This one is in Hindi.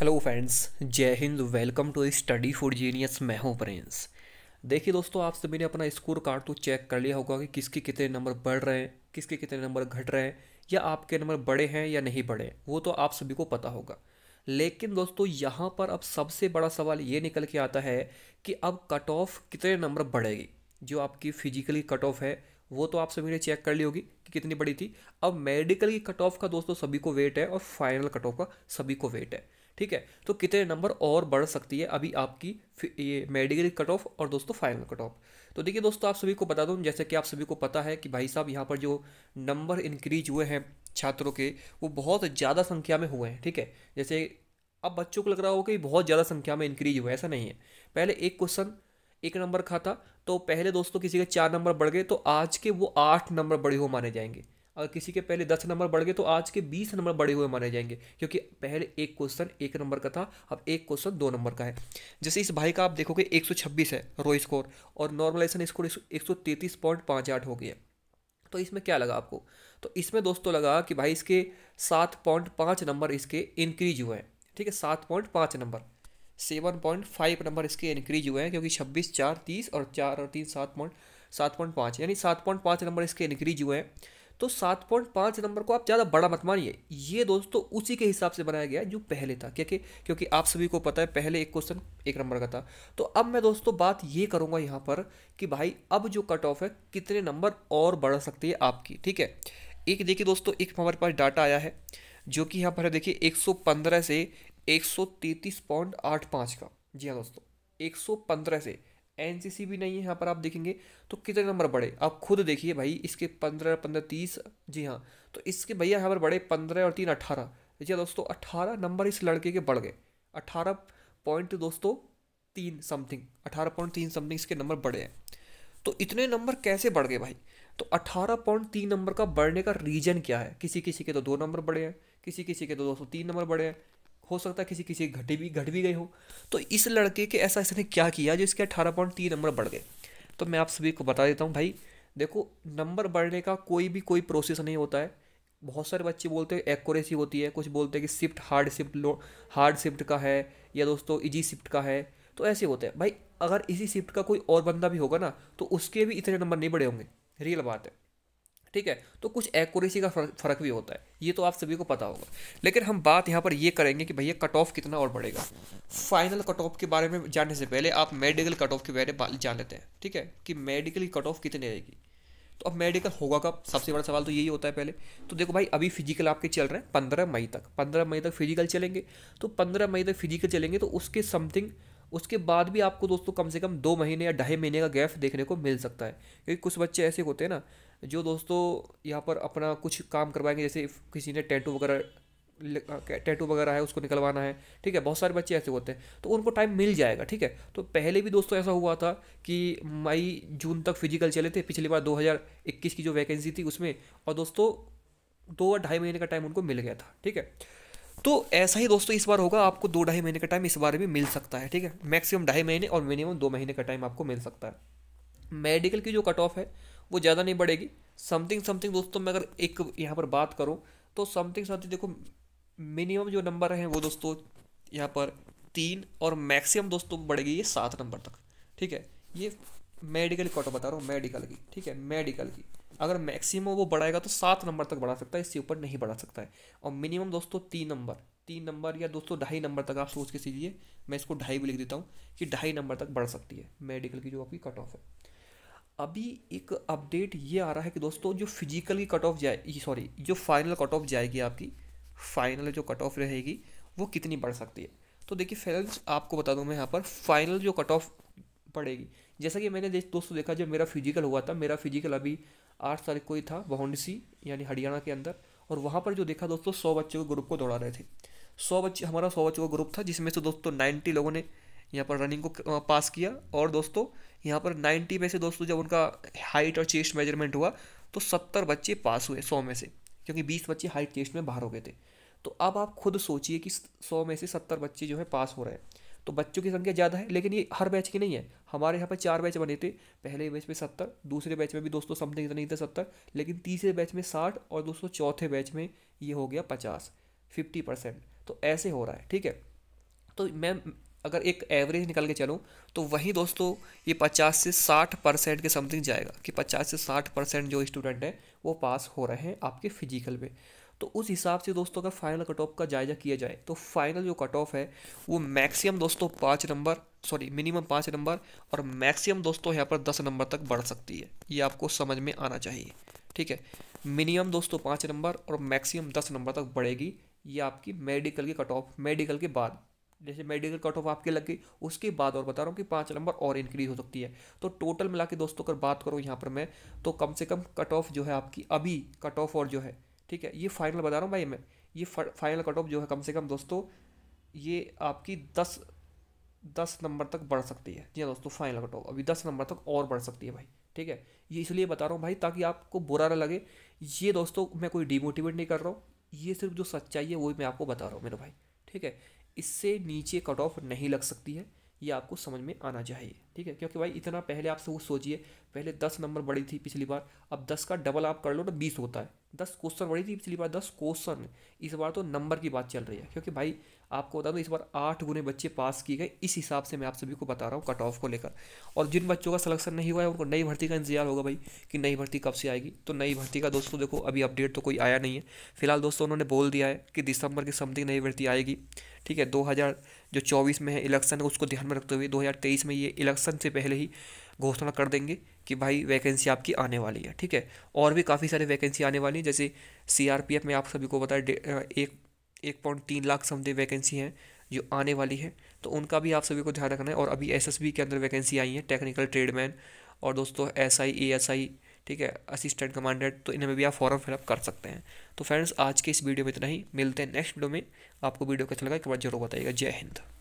हेलो फ्रेंड्स जय हिंद welcome to study for genius मैं हूं प्रिंस देखिए दोस्तों आप सभी ने अपना स्कोर कार्ड तो चेक कर लिया होगा कि किसके कितने नंबर बढ़ रहे हैं किसके कितने नंबर घट रहे हैं या आपके नंबर बड़े हैं या नहीं बढ़े वो तो आप सभी को पता होगा लेकिन दोस्तों यहाँ पर अब सबसे बड़ा सवाल ये निकल के आता है कि अब कट ऑफ कितने नंबर बढ़ेगी जो आपकी फिजिकली कट ऑफ है वो तो आप सभी ने चेक कर ली होगी कि कितनी बड़ी थी अब मेडिकल की कट ऑफ का दोस्तों सभी को वेट है और फाइनल कट ऑफ का सभी को वेट है ठीक है तो कितने नंबर और बढ़ सकती है अभी आपकी ये मेडिकल कट ऑफ और दोस्तों फाइनल कट ऑफ तो देखिए दोस्तों आप सभी को बता दूँ जैसे कि आप सभी को पता है कि भाई साहब यहाँ पर जो नंबर इंक्रीज हुए हैं छात्रों के वो बहुत ज़्यादा संख्या में हुए हैं ठीक है जैसे अब बच्चों को लग रहा होगा कि बहुत ज़्यादा संख्या में इंक्रीज हुआ ऐसा नहीं है पहले एक क्वेश्चन एक नंबर का था तो पहले दोस्तों किसी के चार नंबर बढ़ गए तो आज के वो आठ नंबर बड़े हो माने जाएंगे अगर किसी के पहले दस नंबर बढ़ गए तो आज के बीस नंबर बढ़े हुए माने जाएंगे क्योंकि पहले एक क्वेश्चन एक नंबर का था अब एक क्वेश्चन दो नंबर का है जैसे इस भाई का आप देखोगे एक सौ छब्बीस है रो स्कोर और नॉर्मलाइजेशन स्कोर एक सौ तैंतीस पॉइंट पाँच आठ हो गया तो इसमें क्या लगा आपको तो इसमें दोस्तों लगा कि भाई इसके सात पॉइंट पाँच नंबर इसके इंक्रीज हुए हैं ठीक है सात पॉइंट पाँच number seven point five number इसके इंक्रीज हुए हैं क्योंकि छब्बीस चार तीस और चार और तीन सात पॉइंट सात पॉइंट पाँच यानी सात पॉइंट पाँच नंबर इसके इंक्रीज हुए हैं तो सात पॉइंट पाँच नंबर को आप ज़्यादा बड़ा मत मानिए ये दोस्तों उसी के हिसाब से बनाया गया जो पहले था क्योंकि क्योंकि आप सभी को पता है पहले एक क्वेश्चन एक नंबर का था तो अब मैं दोस्तों बात ये करूँगा यहाँ पर कि भाई अब जो कट ऑफ है कितने नंबर और बढ़ सकती है आपकी ठीक है एक देखिए दोस्तों एक हमारे पास डाटा आया है जो कि यहाँ पर है देखिए एक से एक का जी हाँ दोस्तों एक से एन भी नहीं है यहाँ पर आप देखेंगे तो कितने नंबर बढ़े आप खुद देखिए भाई इसके पंद्रह पंद्रह तीस जी हाँ तो इसके भैया यहाँ पर बढ़े पंद्रह और तीन अट्ठारह देखिए दोस्तों अट्ठारह नंबर इस लड़के के बढ़ गए अट्ठारह पॉइंट दोस्तों तीन समथिंग अठारह पॉइंट तीन समथिंग इसके नंबर बढ़े हैं तो इतने नंबर कैसे बढ़ गए भाई तो अट्ठारह पॉइंट तीन नंबर का बढ़ने का रीजन क्या है किसी किसी के तो दो नंबर बढ़े हैं किसी किसी के तो दोस्तों तीन नंबर बढ़े हैं हो सकता है किसी किसी घटे भी घट भी गए हो तो इस लड़के के ऐसा इसने क्या किया जो इसके अठारह पॉइंट तीन नंबर बढ़ गए तो मैं आप सभी को बता देता हूँ भाई देखो नंबर बढ़ने का कोई भी कोई प्रोसेस नहीं होता है बहुत सारे बच्चे बोलते हैं एक्यूरेसी होती है कुछ बोलते हैं कि shift hard shift low hard shift का है या दोस्तों इजी शिफ्ट का है तो ऐसे होते हैं भाई अगर इसी शिफ्ट का कोई और बंदा भी होगा ना तो उसके भी इतने नंबर नहीं बढ़े होंगे रियल बात है ठीक है तो कुछ एक्यूरेसी का फ़र्क भी होता है ये तो आप सभी को पता होगा लेकिन हम बात यहाँ पर ये करेंगे कि भैया कट ऑफ कितना और बढ़ेगा फाइनल कट ऑफ के बारे में जानने से पहले आप मेडिकल कट ऑफ के बारे में जान लेते हैं ठीक है कि मेडिकल की कट ऑफ कितनी रहेगी तो अब मेडिकल होगा कब सबसे बड़ा सवाल तो यही होता है पहले तो देखो भाई अभी फिजिकल आपके चल रहे हैं पंद्रह मई तक पंद्रह मई तक फिजिकल चलेंगे तो पंद्रह मई तक फिजिकल चलेंगे तो उसके समथिंग उसके बाद भी आपको दोस्तों कम से कम दो महीने या ढाई महीने का गैप देखने को मिल सकता है क्योंकि कुछ बच्चे ऐसे होते हैं ना जो दोस्तों यहाँ पर अपना कुछ काम करवाएंगे जैसे किसी ने टैटू वगैरह टैटू वगैरह है उसको निकलवाना है ठीक है बहुत सारे बच्चे ऐसे होते हैं तो उनको टाइम मिल जाएगा ठीक है तो पहले भी दोस्तों ऐसा हुआ था कि मई जून तक फिजिकल चले थे पिछली बार 2021 की जो वैकेंसी थी उसमें और दोस्तों दो ढाई महीने का टाइम उनको मिल गया था ठीक है तो ऐसा ही दोस्तों इस बार होगा आपको दो ढाई महीने का टाइम इस बार भी मिल सकता है ठीक है मैक्सिमम ढाई महीने और मिनिमम दो महीने का टाइम आपको मिल सकता है मेडिकल की जो कट ऑफ है वो ज़्यादा नहीं बढ़ेगी समथिंग समथिंग दोस्तों मैं अगर एक यहाँ पर बात करूँ तो समथिंग समथिंग देखो मिनिमम जो नंबर हैं वो दोस्तों यहाँ पर तीन और मैक्सिमम दोस्तों बढ़ेगी ये सात नंबर तक ठीक है ये मेडिकल कट ऑफ बता रहा हूँ मेडिकल की ठीक है मेडिकल की अगर मैक्सिमम वो बढ़ाएगा तो सात नंबर तक बढ़ा सकता है इससे ऊपर नहीं बढ़ा सकता है और मिनिमम दोस्तों तीन नंबर तीन नंबर या दोस्तों ढाई नंबर तक आप सोच के सीजिए मैं इसको ढाई भी लिख देता हूँ कि ढाई नंबर तक बढ़ सकती है मेडिकल की जो आपकी कट ऑफ है अभी एक अपडेट ये आ रहा है कि दोस्तों जो फिजिकल की कट ऑफ जाए सॉरी जो फाइनल कट ऑफ जाएगी आपकी फाइनल जो कट ऑफ रहेगी वो कितनी बढ़ सकती है तो देखिए फ्रेंड्स आपको बता दूँ मैं यहाँ पर फाइनल जो कट ऑफ पड़ेगी जैसा कि मैंने दोस्तों देखा जब मेरा फिजिकल हुआ था मेरा फिजिकल अभी आठ तारीख को ही था बहुंडसी यानी हरियाणा के अंदर और वहाँ पर जो देखा दोस्तों सौ बच्चों के ग्रुप को दौड़ा रहे थे सौ बच्चे हमारा सौ बच्चों का ग्रुप था जिसमें से दोस्तों नाइन्टी लोगों ने यहाँ पर रनिंग को पास किया और दोस्तों यहाँ पर नाइन्टी में से दोस्तों जब उनका हाइट और चेस्ट मेजरमेंट हुआ तो सत्तर बच्चे पास हुए सौ में से क्योंकि बीस बच्चे हाइट चेस्ट में बाहर हो गए थे तो अब आप खुद सोचिए कि सौ में से सत्तर बच्चे जो है पास हो रहे हैं तो बच्चों की संख्या ज़्यादा है लेकिन ये हर बैच की नहीं है हमारे यहाँ पर चार बैच बने थे पहले बैच में सत्तर दूसरे बैच में भी दोस्तों समथिंग इतना नहीं था सत्तर लेकिन तीसरे बैच में साठ और दोस्तों चौथे बैच में ये हो गया पचास फिफ्टी परसेंट तो ऐसे हो रहा है ठीक है तो मैम अगर एक एवरेज निकाल के चलूँ तो वही दोस्तों ये पचास से साठ परसेंट के समथिंग जाएगा कि पचास से साठ परसेंट जो स्टूडेंट हैं वो पास हो रहे हैं आपके फिजिकल में तो उस हिसाब से दोस्तों अगर फाइनल कट ऑफ का जायजा किया जाए तो फाइनल जो कट ऑफ है वो मैक्सिमम दोस्तों पाँच नंबर सॉरी मिनिमम पाँच नंबर और मैक्सिमम दोस्तों यहाँ पर दस नंबर तक बढ़ सकती है ये आपको समझ में आना चाहिए ठीक है मिनिमम दोस्तों पाँच नंबर और मैक्सिमम दस नंबर तक बढ़ेगी ये आपकी मेडिकल की कट ऑफ मेडिकल के बाद जैसे मेडिकल कट ऑफ आपके लग गई उसके बाद और बता रहा हूँ कि पाँच नंबर और इंक्रीज हो सकती है तो टोटल मिला के दोस्तों अगर कर बात करूँ यहाँ पर मैं तो कम से कम कट ऑफ जो है आपकी अभी कट ऑफ और जो है ठीक है ये फाइनल बता रहा हूँ भाई मैं ये फाइनल कट ऑफ जो है कम से कम दोस्तों ये आपकी दस दस नंबर तक बढ़ सकती है जी हाँ दोस्तों फाइनल कट ऑफ अभी दस नंबर तक और बढ़ सकती है भाई ठीक है ये इसलिए बता रहा हूँ भाई ताकि आपको बुरा ना लगे ये दोस्तों मैं कोई डिमोटिवेट नहीं कर रहा हूँ ये सिर्फ जो सच्चाई है वही मैं आपको बता रहा हूँ मेरे भाई ठीक है इससे नीचे कट ऑफ नहीं लग सकती है ये आपको समझ में आना चाहिए ठीक है क्योंकि भाई इतना पहले आप वो सोचिए पहले दस नंबर बढ़ी थी पिछली बार अब दस का डबल आप कर लो ना तो बीस होता है दस क्वेश्चन बड़ी थी पिछली बार दस क्वेश्चन इस बार तो नंबर की बात चल रही है क्योंकि भाई आपको बता दूँ इस बार आठ गुने बच्चे पास किए गए इस हिसाब से मैं आप सभी को बता रहा हूँ कट ऑफ को लेकर और जिन बच्चों का सलेक्शन नहीं हुआ है उनको नई भर्ती का इंतजार होगा भाई कि नई भर्ती कब से आएगी तो नई भर्ती का दोस्तों देखो अभी अपडेट तो कोई आया नहीं है फिलहाल दोस्तों उन्होंने बोल दिया है कि दिसंबर की समथिंग नई भर्ती आएगी ठीक है दो जो चौबीस में है इलेक्शन उसको ध्यान में रखते हुए दो में ये इलेक्शन से पहले ही घोषणा कर देंगे कि भाई वैकेंसी आपकी आने वाली है ठीक है और भी काफ़ी सारे वैकेंसी आने वाली है जैसे सीआरपीएफ में आप सभी को बताया एक एक पॉइंट तीन लाख समथिंग वैकेंसी हैं जो आने वाली है तो उनका भी आप सभी को ध्यान रखना है और अभी एसएसबी के अंदर वैकेंसी आई है टेक्निकल ट्रेडमैन और दोस्तों एसआई एएसआई ठीक है असिस्टेंट कमांडेंट तो इनमें भी आप फॉरम फिलअप कर सकते हैं तो फ्रेंड्स आज के इस वीडियो में इतना ही मिलते हैं नेक्स्ट वीडियो में आपको वीडियो कैसा लगा एक बार जरूर बताइएगा जय हिंद